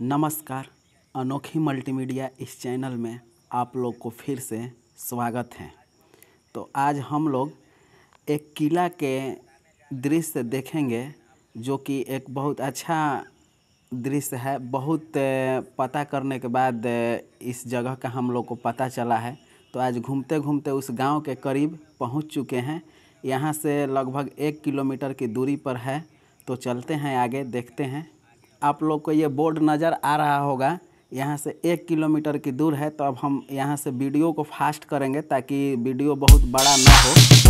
नमस्कार अनोखी मल्टीमीडिया इस चैनल में आप लोग को फिर से स्वागत है तो आज हम लोग एक किला के दृश्य देखेंगे जो कि एक बहुत अच्छा दृश्य है बहुत पता करने के बाद इस जगह का हम लोग को पता चला है तो आज घूमते घूमते उस गांव के करीब पहुंच चुके हैं यहाँ से लगभग एक किलोमीटर की दूरी पर है तो चलते हैं आगे देखते हैं आप लोग को ये बोर्ड नज़र आ रहा होगा यहाँ से एक किलोमीटर की दूर है तो अब हम यहाँ से वीडियो को फास्ट करेंगे ताकि वीडियो बहुत बड़ा ना हो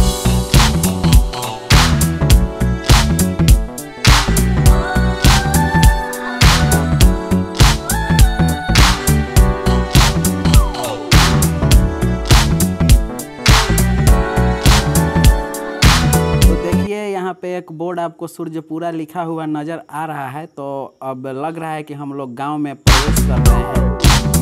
यहाँ पे एक बोर्ड आपको सूर्य पूरा लिखा हुआ नज़र आ रहा है तो अब लग रहा है कि हम लोग गांव में प्रवेश कर रहे हैं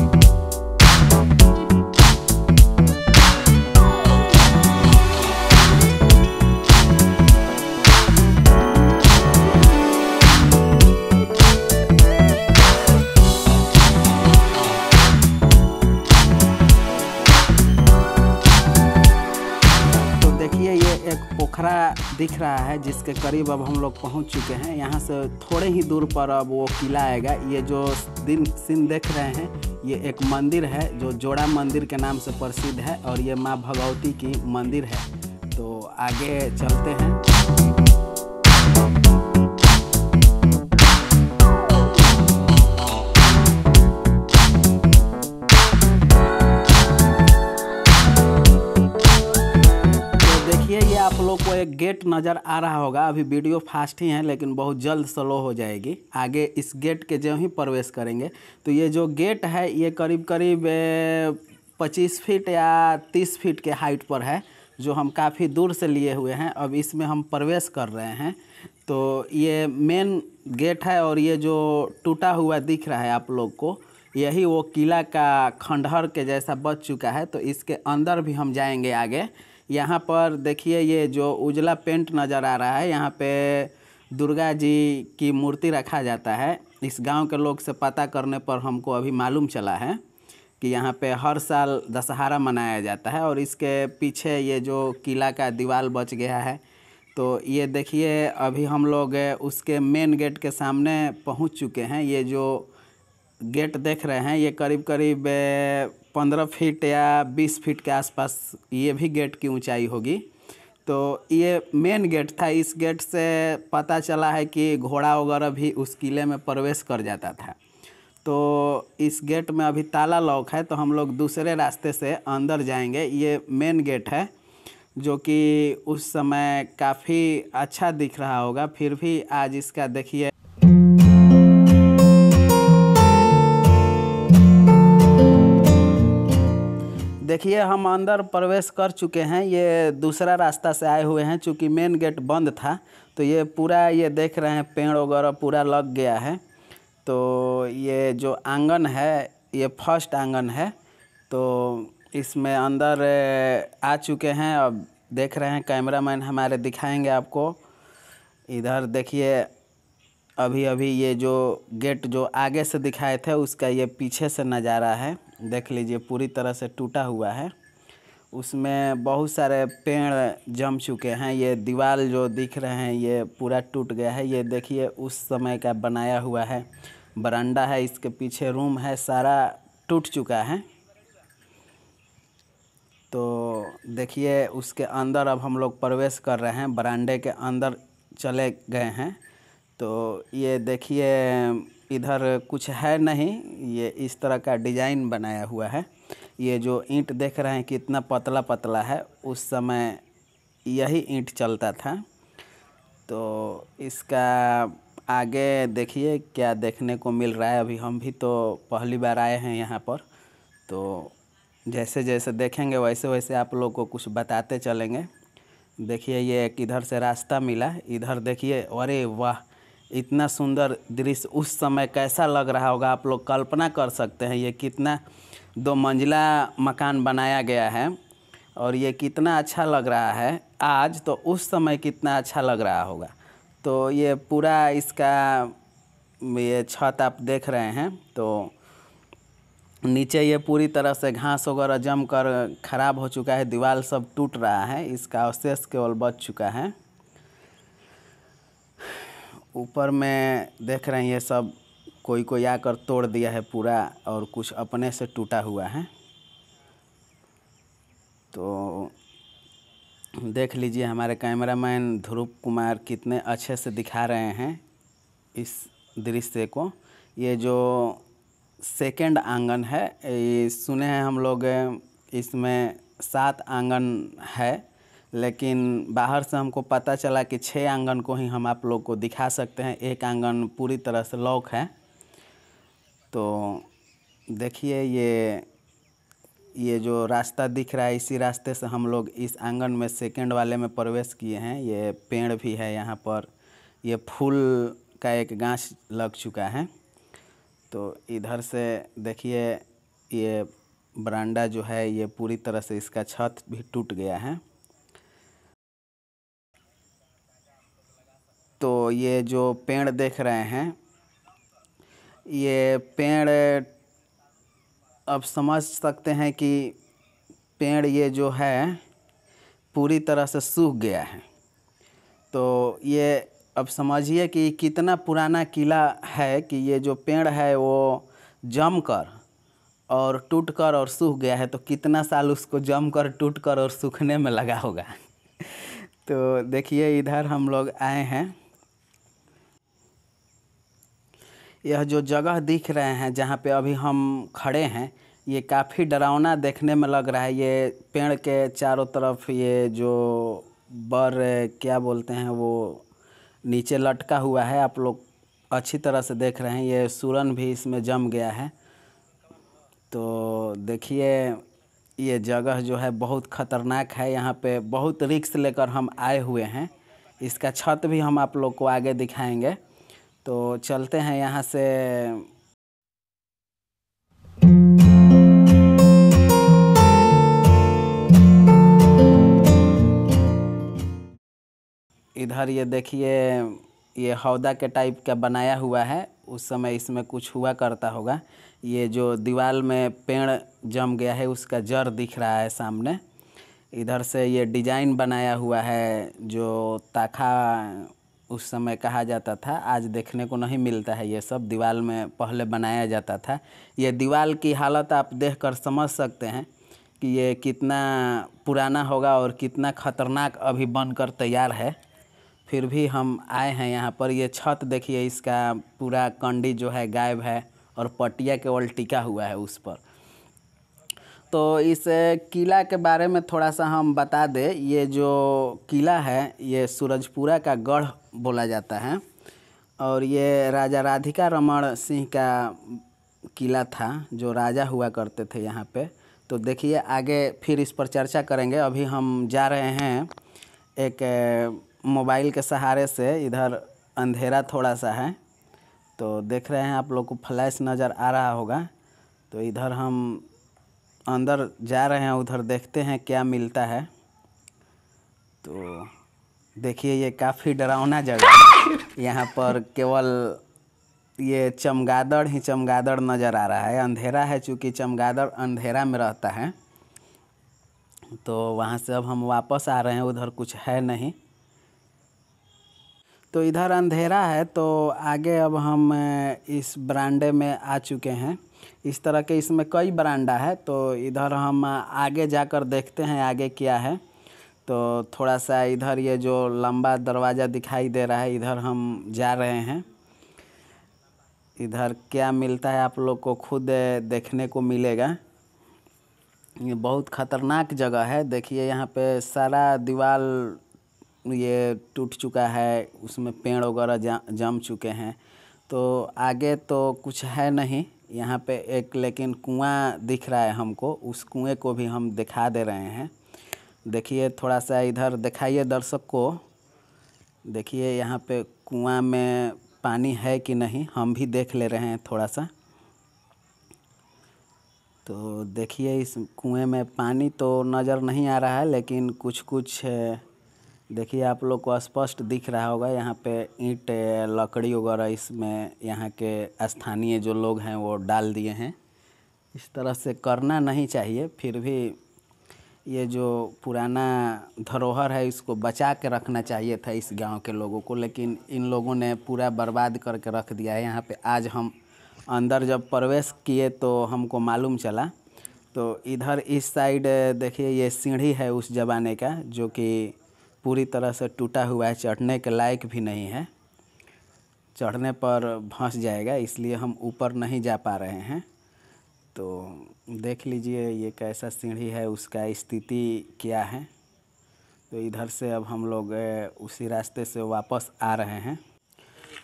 पोखरा दिख रहा है जिसके करीब अब हम लोग पहुंच चुके हैं यहाँ से थोड़े ही दूर पर अब वो किला आएगा ये जो दिन सीन देख रहे हैं ये एक मंदिर है जो जोड़ा मंदिर के नाम से प्रसिद्ध है और ये माँ भगवती की मंदिर है तो आगे चलते हैं लोग को एक गेट नज़र आ रहा होगा अभी वीडियो फास्ट ही है लेकिन बहुत जल्द स्लो हो जाएगी आगे इस गेट के जो ही प्रवेश करेंगे तो ये जो गेट है ये करीब करीब पच्चीस फीट या तीस फीट के हाइट पर है जो हम काफ़ी दूर से लिए हुए हैं अब इसमें हम प्रवेश कर रहे हैं तो ये मेन गेट है और ये जो टूटा हुआ दिख रहा है आप लोग को यही वो किला का खंडहर के जैसा बच चुका है तो इसके अंदर भी हम जाएंगे आगे यहाँ पर देखिए ये जो उजला पेंट नज़र आ रहा है यहाँ पे दुर्गा जी की मूर्ति रखा जाता है इस गांव के लोग से पता करने पर हमको अभी मालूम चला है कि यहाँ पे हर साल दशहरा मनाया जाता है और इसके पीछे ये जो किला का दीवार बच गया है तो ये देखिए अभी हम लोग उसके मेन गेट के सामने पहुँच चुके हैं ये जो गेट देख रहे हैं ये करीब करीब पंद्रह फीट या बीस फीट के आसपास ये भी गेट की ऊंचाई होगी तो ये मेन गेट था इस गेट से पता चला है कि घोड़ा वगैरह भी उस किले में प्रवेश कर जाता था तो इस गेट में अभी ताला लॉक है तो हम लोग दूसरे रास्ते से अंदर जाएंगे ये मेन गेट है जो कि उस समय काफ़ी अच्छा दिख रहा होगा फिर भी आज इसका देखिए देखिए हम अंदर प्रवेश कर चुके हैं ये दूसरा रास्ता से आए हुए हैं चूँकि मेन गेट बंद था तो ये पूरा ये देख रहे हैं पेड़ वगैरह पूरा लग गया है तो ये जो आंगन है ये फर्स्ट आंगन है तो इसमें अंदर आ चुके हैं अब देख रहे हैं कैमरा मैन हमारे दिखाएंगे आपको इधर देखिए अभी अभी ये जो गेट जो आगे से दिखाए थे उसका ये पीछे से नज़ारा है देख लीजिए पूरी तरह से टूटा हुआ है उसमें बहुत सारे पेड़ जम चुके हैं ये दीवार जो दिख रहे हैं ये पूरा टूट गया है ये देखिए उस समय का बनाया हुआ है बरांडा है इसके पीछे रूम है सारा टूट चुका है तो देखिए उसके अंदर अब हम लोग प्रवेश कर रहे हैं बरांडे के अंदर चले गए हैं तो ये देखिए इधर कुछ है नहीं ये इस तरह का डिजाइन बनाया हुआ है ये जो ईंट देख रहे हैं कि इतना पतला पतला है उस समय यही ईंट चलता था तो इसका आगे देखिए क्या देखने को मिल रहा है अभी हम भी तो पहली बार आए हैं यहाँ पर तो जैसे जैसे देखेंगे वैसे वैसे आप लोग को कुछ बताते चलेंगे देखिए ये एक इधर से रास्ता मिला इधर देखिए अरे वाह इतना सुंदर दृश्य उस समय कैसा लग रहा होगा आप लोग कल्पना कर सकते हैं ये कितना दो मंजिला मकान बनाया गया है और ये कितना अच्छा लग रहा है आज तो उस समय कितना अच्छा लग रहा होगा तो ये पूरा इसका ये छत आप देख रहे हैं तो नीचे ये पूरी तरह से घास वगैरह जम कर खराब हो चुका है दीवार सब टूट रहा है इसका अवशेष केवल बच चुका है ऊपर में देख रहे हैं ये सब कोई कोई आकर तोड़ दिया है पूरा और कुछ अपने से टूटा हुआ है तो देख लीजिए हमारे कैमरामैन ध्रुव कुमार कितने अच्छे से दिखा रहे हैं इस दृश्य को ये जो सेकंड आंगन है ये सुने हैं हम लोग इसमें सात आंगन है लेकिन बाहर से हमको पता चला कि छः आंगन को ही हम आप लोग को दिखा सकते हैं एक आंगन पूरी तरह से लॉक है तो देखिए ये ये जो रास्ता दिख रहा है इसी रास्ते से हम लोग इस आंगन में सेकेंड वाले में प्रवेश किए हैं ये पेड़ भी है यहाँ पर ये फूल का एक गाँच लग चुका है तो इधर से देखिए ये बरांडा जो है ये पूरी तरह से इसका छत भी टूट गया है तो ये जो पेड़ देख रहे हैं ये पेड़ अब समझ सकते हैं कि पेड़ ये जो है पूरी तरह से सूख गया है तो ये अब समझिए कि कितना पुराना किला है कि ये जो पेड़ है वो जम कर और टूट कर और सूख गया है तो कितना साल उसको जम कर टूट कर और सूखने में लगा होगा तो देखिए इधर हम लोग आए हैं यह जो जगह दिख रहे हैं जहाँ पे अभी हम खड़े हैं ये काफ़ी डरावना देखने में लग रहा है ये पेड़ के चारों तरफ ये जो बर क्या बोलते हैं वो नीचे लटका हुआ है आप लोग अच्छी तरह से देख रहे हैं ये सुरन भी इसमें जम गया है तो देखिए ये जगह जो है बहुत ख़तरनाक है यहाँ पे बहुत रिक्स लेकर हम आए हुए हैं इसका छत भी हम आप लोग को आगे दिखाएंगे तो चलते हैं यहाँ से इधर ये देखिए ये हौदा के टाइप का बनाया हुआ है उस समय इसमें कुछ हुआ करता होगा ये जो दीवार में पेड़ जम गया है उसका जड़ दिख रहा है सामने इधर से ये डिजाइन बनाया हुआ है जो ताखा उस समय कहा जाता था आज देखने को नहीं मिलता है ये सब दीवाल में पहले बनाया जाता था ये दीवाल की हालत आप देखकर समझ सकते हैं कि ये कितना पुराना होगा और कितना ख़तरनाक अभी बनकर तैयार है फिर भी हम आए हैं यहाँ पर ये छत देखिए इसका पूरा कंडी जो है गायब है और पटिया केवल टिका हुआ है उस पर तो इस किला के बारे में थोड़ा सा हम बता दें ये जो किला है ये सूरजपुरा का गढ़ बोला जाता है और ये राजा राधिका रमण सिंह का किला था जो राजा हुआ करते थे यहाँ पे तो देखिए आगे फिर इस पर चर्चा करेंगे अभी हम जा रहे हैं एक मोबाइल के सहारे से इधर अंधेरा थोड़ा सा है तो देख रहे हैं आप लोग को फ्लैश नज़र आ रहा होगा तो इधर हम अंदर जा रहे हैं उधर देखते हैं क्या मिलता है तो देखिए ये काफ़ी डरावना जगह यहाँ पर केवल ये चमगादड़ ही चमगादड़ नज़र आ रहा है अंधेरा है चूँकि चमगादड़ अंधेरा में रहता है तो वहाँ से अब हम वापस आ रहे हैं उधर कुछ है नहीं तो इधर अंधेरा है तो आगे अब हम इस ब्रांडे में आ चुके हैं इस तरह के इसमें कई बरांडा है तो इधर हम आगे जाकर देखते हैं आगे क्या है तो थोड़ा सा इधर ये जो लंबा दरवाज़ा दिखाई दे रहा है इधर हम जा रहे हैं इधर क्या मिलता है आप लोग को खुद देखने को मिलेगा ये बहुत ख़तरनाक जगह है देखिए यहाँ पे सारा दीवार ये टूट चुका है उसमें पेड़ वगैरह जम चुके हैं तो आगे तो कुछ है नहीं यहाँ पे एक लेकिन कुआँ दिख रहा है हमको उस कुएँ को भी हम दिखा दे रहे हैं देखिए थोड़ा सा इधर दिखाइए दर्शक को देखिए यहाँ पे कुआँ में पानी है कि नहीं हम भी देख ले रहे हैं थोड़ा सा तो देखिए इस कुएँ में पानी तो नज़र नहीं आ रहा है लेकिन कुछ कुछ देखिए आप लोग को स्पष्ट दिख रहा होगा यहाँ पे ईंट लकड़ी वगैरह इसमें यहाँ के स्थानीय जो लोग हैं वो डाल दिए हैं इस तरह से करना नहीं चाहिए फिर भी ये जो पुराना धरोहर है इसको बचा के रखना चाहिए था इस गांव के लोगों को लेकिन इन लोगों ने पूरा बर्बाद करके रख दिया है यहाँ पे आज हम अंदर जब प्रवेश किए तो हमको मालूम चला तो इधर इस साइड देखिए ये सीढ़ी है उस ज़माने का जो कि पूरी तरह से टूटा हुआ है चढ़ने के लायक भी नहीं है चढ़ने पर फंस जाएगा इसलिए हम ऊपर नहीं जा पा रहे हैं तो देख लीजिए ये कैसा सीढ़ी है उसका स्थिति क्या है तो इधर से अब हम लोग उसी रास्ते से वापस आ रहे हैं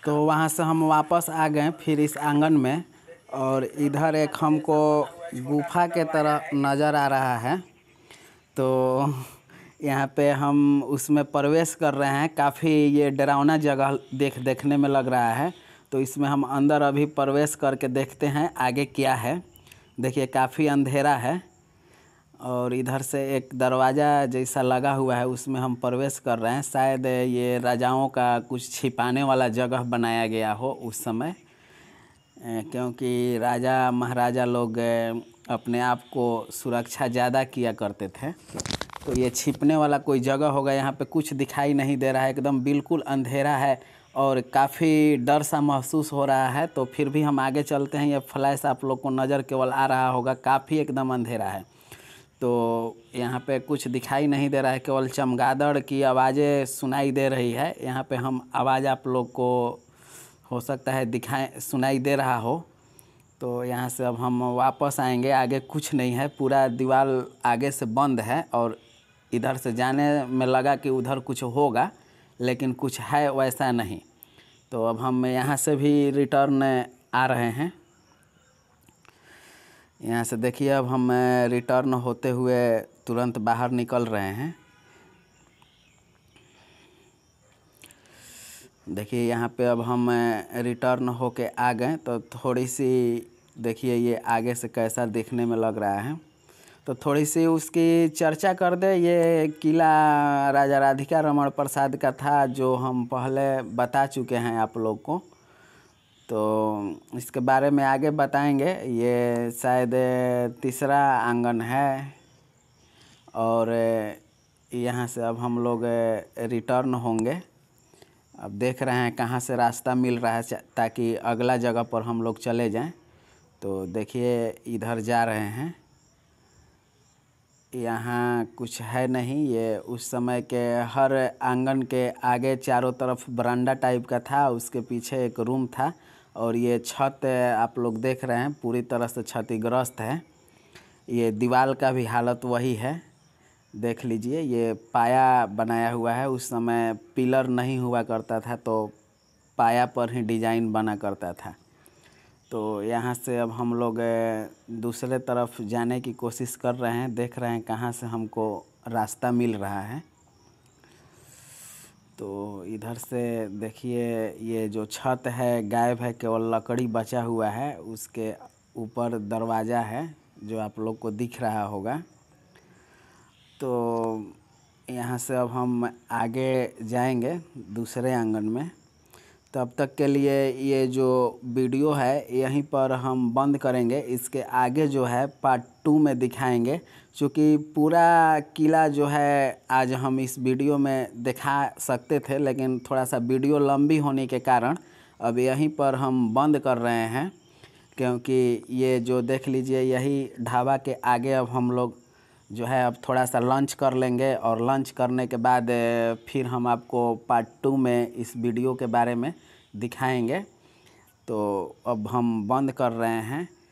तो वहाँ से हम वापस आ गए फिर इस आंगन में और इधर एक हमको गुफा के तरह नज़र आ रहा है तो यहाँ पे हम उसमें प्रवेश कर रहे हैं काफ़ी ये डरावना जगह देख देखने में लग रहा है तो इसमें हम अंदर अभी प्रवेश करके देखते हैं आगे क्या है देखिए काफ़ी अंधेरा है और इधर से एक दरवाज़ा जैसा लगा हुआ है उसमें हम प्रवेश कर रहे हैं शायद ये राजाओं का कुछ छिपाने वाला जगह बनाया गया हो उस समय क्योंकि राजा महाराजा लोग अपने आप को सुरक्षा ज़्यादा किया करते थे तो ये छिपने वाला कोई जगह होगा यहाँ पे कुछ दिखाई नहीं दे रहा है एकदम बिल्कुल अंधेरा है और काफ़ी डर सा महसूस हो रहा है तो फिर भी हम आगे चलते हैं ये फ्लैश आप लोग को नज़र केवल आ रहा होगा काफ़ी एकदम अंधेरा है तो यहाँ पे कुछ दिखाई नहीं दे रहा है केवल चमगादड़ की आवाज़ें सुनाई दे रही है यहाँ पे हम आवाज़ आप लोग को हो सकता है दिखाई सुनाई दे रहा हो तो यहाँ से अब हम वापस आएंगे आगे कुछ नहीं है पूरा दीवार आगे से बंद है और इधर से जाने में लगा कि उधर कुछ होगा लेकिन कुछ है वैसा नहीं तो अब हम यहाँ से भी रिटर्न आ रहे हैं यहाँ से देखिए अब हम रिटर्न होते हुए तुरंत बाहर निकल रहे हैं देखिए यहाँ पे अब हम रिटर्न होके आ गए तो थोड़ी सी देखिए ये आगे से कैसा देखने में लग रहा है तो थोड़ी सी उसकी चर्चा कर दे ये किला राजा राधिका रमण प्रसाद का था जो हम पहले बता चुके हैं आप लोग को तो इसके बारे में आगे बताएंगे ये शायद तीसरा आंगन है और यहाँ से अब हम लोग रिटर्न होंगे अब देख रहे हैं कहाँ से रास्ता मिल रहा है ताकि अगला जगह पर हम लोग चले जाएं तो देखिए इधर जा रहे हैं यहाँ कुछ है नहीं ये उस समय के हर आंगन के आगे चारों तरफ बरांडा टाइप का था उसके पीछे एक रूम था और ये छत आप लोग देख रहे हैं पूरी तरह से क्षतिग्रस्त है ये दीवार का भी हालत वही है देख लीजिए ये पाया बनाया हुआ है उस समय पिलर नहीं हुआ करता था तो पाया पर ही डिजाइन बना करता था तो यहाँ से अब हम लोग दूसरे तरफ जाने की कोशिश कर रहे हैं देख रहे हैं कहाँ से हमको रास्ता मिल रहा है तो इधर से देखिए ये जो छत है गायब है केवल लकड़ी बचा हुआ है उसके ऊपर दरवाज़ा है जो आप लोग को दिख रहा होगा तो यहाँ से अब हम आगे जाएंगे दूसरे आंगन में तब तक के लिए ये जो वीडियो है यहीं पर हम बंद करेंगे इसके आगे जो है पार्ट टू में दिखाएंगे क्योंकि पूरा किला जो है आज हम इस वीडियो में दिखा सकते थे लेकिन थोड़ा सा वीडियो लंबी होने के कारण अब यहीं पर हम बंद कर रहे हैं क्योंकि ये जो देख लीजिए यही ढाबा के आगे अब हम लोग जो है अब थोड़ा सा लंच कर लेंगे और लंच करने के बाद फिर हम आपको पार्ट टू में इस वीडियो के बारे में दिखाएंगे तो अब हम बंद कर रहे हैं